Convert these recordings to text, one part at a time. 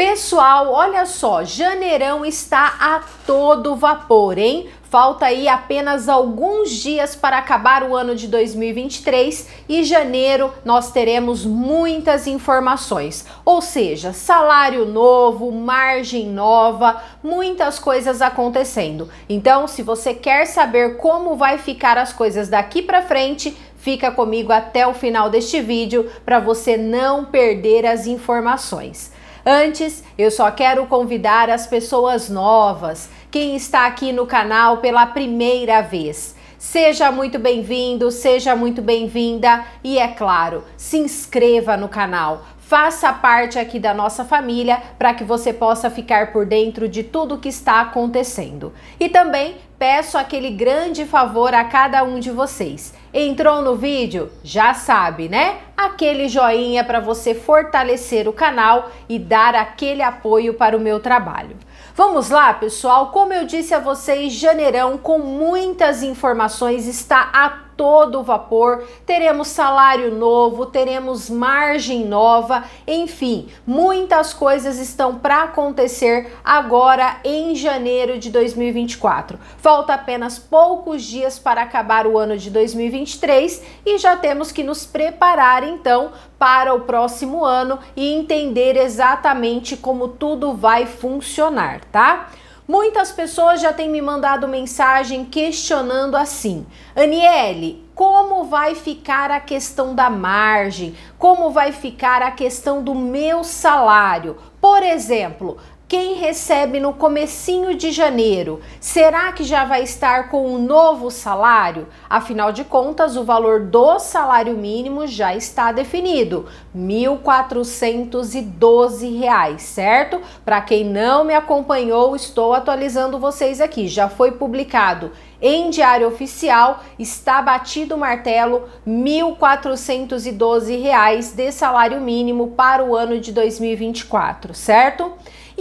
Pessoal, olha só, janeirão está a todo vapor, hein? Falta aí apenas alguns dias para acabar o ano de 2023 e janeiro nós teremos muitas informações, ou seja, salário novo, margem nova, muitas coisas acontecendo. Então, se você quer saber como vai ficar as coisas daqui para frente, fica comigo até o final deste vídeo para você não perder as informações. Antes, eu só quero convidar as pessoas novas, quem está aqui no canal pela primeira vez. Seja muito bem-vindo, seja muito bem-vinda e, é claro, se inscreva no canal faça parte aqui da nossa família para que você possa ficar por dentro de tudo que está acontecendo. E também peço aquele grande favor a cada um de vocês. Entrou no vídeo? Já sabe, né? Aquele joinha para você fortalecer o canal e dar aquele apoio para o meu trabalho. Vamos lá, pessoal? Como eu disse a vocês, janeirão com muitas informações está a todo vapor, teremos salário novo, teremos margem nova, enfim, muitas coisas estão para acontecer agora em janeiro de 2024. Falta apenas poucos dias para acabar o ano de 2023 e já temos que nos preparar então para o próximo ano e entender exatamente como tudo vai funcionar, tá? Muitas pessoas já têm me mandado mensagem questionando assim: Aniele, como vai ficar a questão da margem? Como vai ficar a questão do meu salário? Por exemplo, quem recebe no comecinho de janeiro, será que já vai estar com um novo salário? Afinal de contas, o valor do salário mínimo já está definido, R$ 1.412, certo? Para quem não me acompanhou, estou atualizando vocês aqui. Já foi publicado em diário oficial, está batido o martelo R$ 1.412 de salário mínimo para o ano de 2024, certo?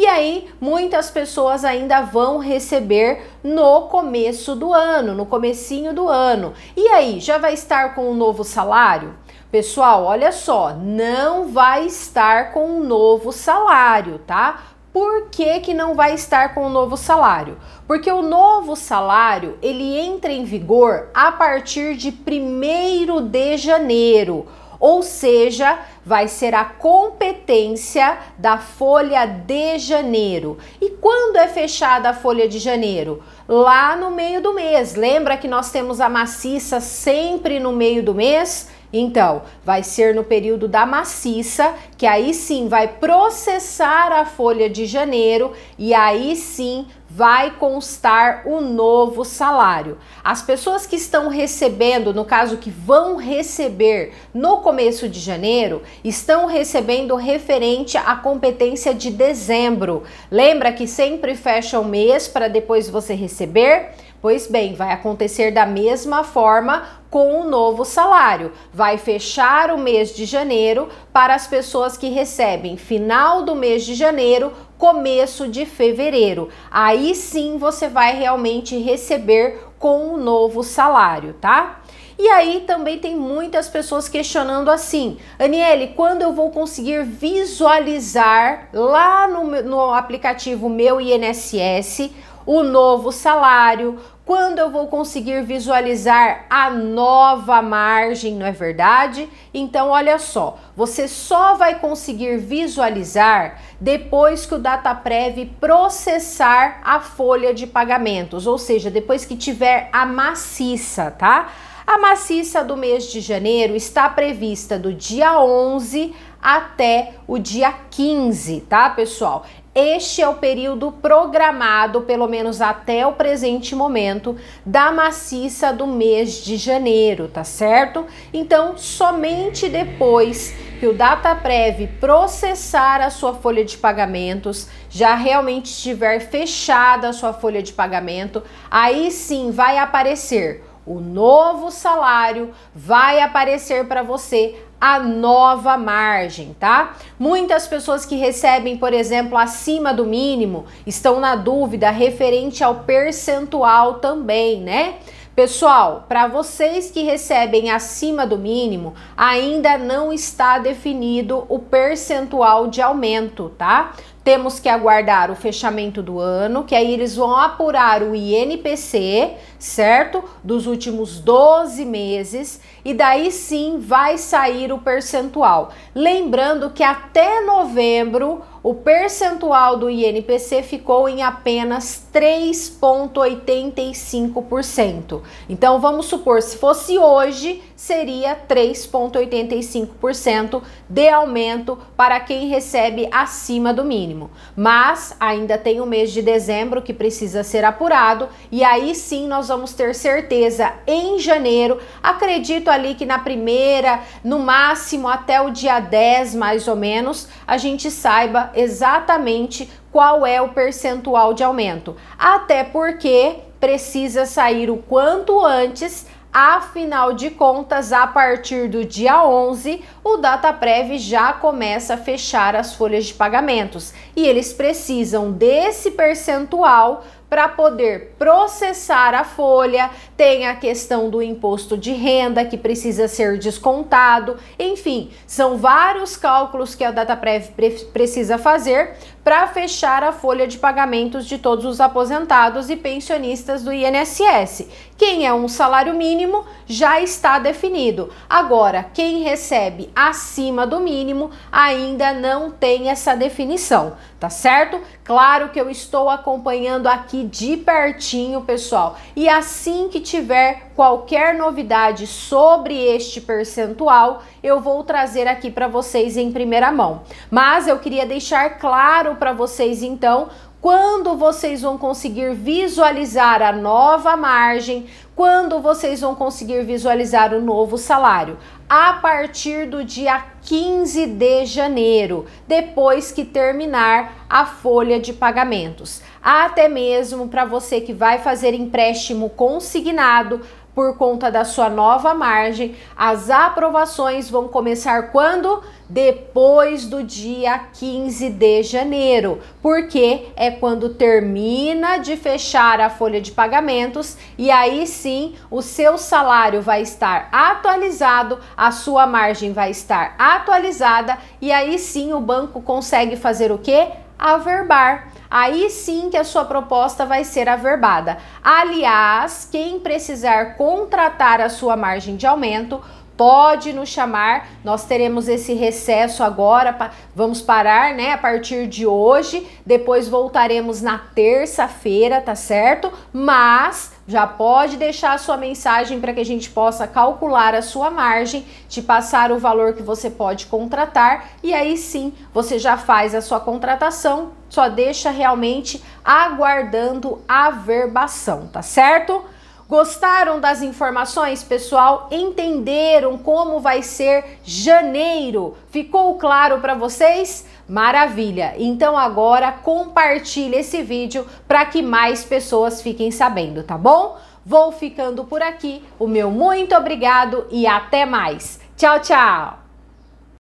E aí, muitas pessoas ainda vão receber no começo do ano, no comecinho do ano. E aí, já vai estar com um novo salário? Pessoal, olha só, não vai estar com um novo salário, tá? Por que, que não vai estar com o novo salário? Porque o novo salário ele entra em vigor a partir de 1 de janeiro ou seja, vai ser a competência da folha de janeiro. E quando é fechada a folha de janeiro? Lá no meio do mês. Lembra que nós temos a maciça sempre no meio do mês? Então, vai ser no período da maciça, que aí sim vai processar a folha de janeiro e aí sim vai constar o novo salário. As pessoas que estão recebendo, no caso que vão receber no começo de janeiro, estão recebendo referente à competência de dezembro. Lembra que sempre fecha o mês para depois você receber? Pois bem, vai acontecer da mesma forma com o novo salário. Vai fechar o mês de janeiro para as pessoas que recebem final do mês de janeiro começo de fevereiro. Aí sim você vai realmente receber com o um novo salário, tá? E aí também tem muitas pessoas questionando assim, Aniele, quando eu vou conseguir visualizar lá no, no aplicativo meu INSS o novo salário, quando eu vou conseguir visualizar a nova margem, não é verdade? Então, olha só, você só vai conseguir visualizar depois que o DataPrev processar a folha de pagamentos, ou seja, depois que tiver a maciça, tá? A maciça do mês de janeiro está prevista do dia 11 até o dia 15, tá, pessoal? Este é o período programado, pelo menos até o presente momento, da maciça do mês de janeiro, tá certo? Então, somente depois que o DataPrev processar a sua folha de pagamentos, já realmente estiver fechada a sua folha de pagamento, aí sim vai aparecer o novo salário, vai aparecer para você a nova margem, tá? Muitas pessoas que recebem, por exemplo, acima do mínimo, estão na dúvida referente ao percentual também, né? Pessoal, para vocês que recebem acima do mínimo, ainda não está definido o percentual de aumento, tá? Temos que aguardar o fechamento do ano, que aí eles vão apurar o INPC, certo? Dos últimos 12 meses, e daí sim vai sair o percentual. Lembrando que até novembro o percentual do INPC ficou em apenas 3,85%. Então vamos supor, se fosse hoje, seria 3,85% de aumento para quem recebe acima do mínimo. Mas ainda tem o mês de dezembro que precisa ser apurado e aí sim nós vamos ter certeza em janeiro. Acredito ali que na primeira, no máximo até o dia 10 mais ou menos, a gente saiba exatamente qual é o percentual de aumento. Até porque precisa sair o quanto antes Afinal de contas, a partir do dia 11, o DataPrev já começa a fechar as folhas de pagamentos e eles precisam desse percentual para poder processar a folha, tem a questão do imposto de renda que precisa ser descontado, enfim, são vários cálculos que a DataPrev pre precisa fazer para fechar a folha de pagamentos de todos os aposentados e pensionistas do INSS. Quem é um salário mínimo já está definido. Agora, quem recebe acima do mínimo ainda não tem essa definição, tá certo? Claro que eu estou acompanhando aqui de pertinho, pessoal. E assim que tiver qualquer novidade sobre este percentual, eu vou trazer aqui para vocês em primeira mão. Mas eu queria deixar claro para vocês então quando vocês vão conseguir visualizar a nova margem, quando vocês vão conseguir visualizar o novo salário. A partir do dia 15 de janeiro, depois que terminar a folha de pagamentos. Até mesmo para você que vai fazer empréstimo consignado, por conta da sua nova margem. As aprovações vão começar quando? Depois do dia 15 de janeiro, porque é quando termina de fechar a folha de pagamentos e aí sim o seu salário vai estar atualizado, a sua margem vai estar atualizada e aí sim o banco consegue fazer o que? Averbar Aí sim que a sua proposta vai ser averbada. Aliás, quem precisar contratar a sua margem de aumento, pode nos chamar. Nós teremos esse recesso agora, vamos parar, né, a partir de hoje. Depois voltaremos na terça-feira, tá certo? Mas já pode deixar a sua mensagem para que a gente possa calcular a sua margem, te passar o valor que você pode contratar e aí sim você já faz a sua contratação, só deixa realmente aguardando a verbação, tá certo? Gostaram das informações, pessoal? Entenderam como vai ser janeiro? Ficou claro para vocês? Maravilha! Então agora compartilhe esse vídeo para que mais pessoas fiquem sabendo, tá bom? Vou ficando por aqui. O meu muito obrigado e até mais. Tchau, tchau!